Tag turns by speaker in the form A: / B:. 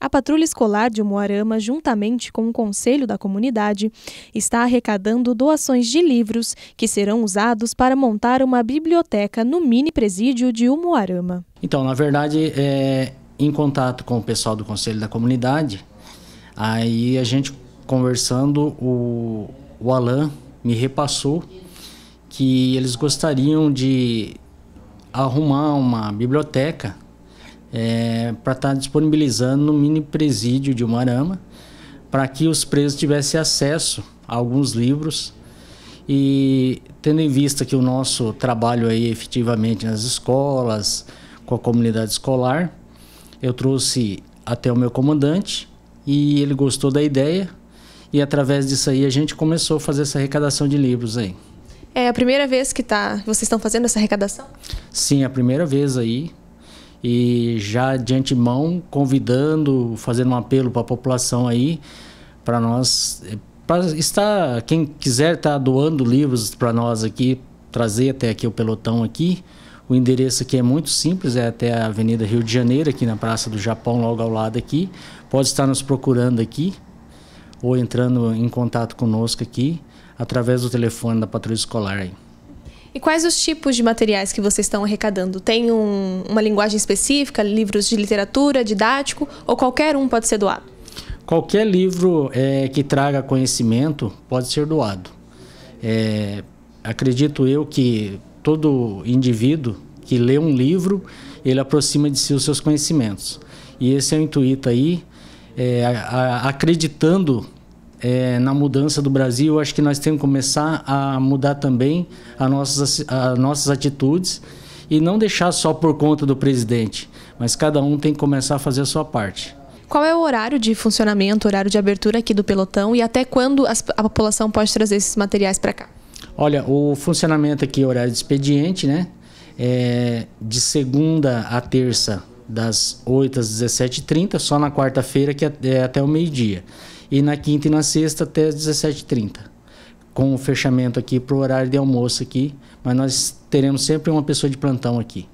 A: A Patrulha Escolar de Moarama, juntamente com o Conselho da Comunidade, está arrecadando doações de livros que serão usados para montar uma biblioteca no mini presídio de Umuarama.
B: Então, na verdade, é, em contato com o pessoal do Conselho da Comunidade, aí a gente conversando, o, o Alain me repassou que eles gostariam de arrumar uma biblioteca é, para estar tá disponibilizando no mini presídio de Umarama, para que os presos tivessem acesso a alguns livros. E tendo em vista que o nosso trabalho aí efetivamente nas escolas, com a comunidade escolar, eu trouxe até o meu comandante e ele gostou da ideia e através disso aí a gente começou a fazer essa arrecadação de livros aí.
A: É a primeira vez que tá, vocês estão fazendo essa arrecadação?
B: Sim, é a primeira vez aí e já de antemão convidando, fazendo um apelo para a população aí, para nós, eh, para estar, quem quiser estar tá doando livros para nós aqui, trazer até aqui o pelotão aqui. O endereço aqui é muito simples, é até a Avenida Rio de Janeiro, aqui na Praça do Japão, logo ao lado aqui. Pode estar nos procurando aqui ou entrando em contato conosco aqui através do telefone da Patrulha Escolar aí.
A: E quais os tipos de materiais que vocês estão arrecadando? Tem um, uma linguagem específica, livros de literatura, didático, ou qualquer um pode ser doado?
B: Qualquer livro é, que traga conhecimento pode ser doado. É, acredito eu que todo indivíduo que lê um livro, ele aproxima de si os seus conhecimentos. E esse é o intuito aí, é, a, a, acreditando é, na mudança do Brasil, acho que nós temos que começar a mudar também as nossas, as nossas atitudes e não deixar só por conta do presidente, mas cada um tem que começar a fazer a sua parte.
A: Qual é o horário de funcionamento, horário de abertura aqui do pelotão e até quando a população pode trazer esses materiais para cá?
B: Olha, o funcionamento aqui é horário de expediente, né? É de segunda a terça, das 8 às 17h30, só na quarta-feira que é, é até o meio-dia. E na quinta e na sexta até as 17h30. Com o fechamento aqui para o horário de almoço aqui. Mas nós teremos sempre uma pessoa de plantão aqui.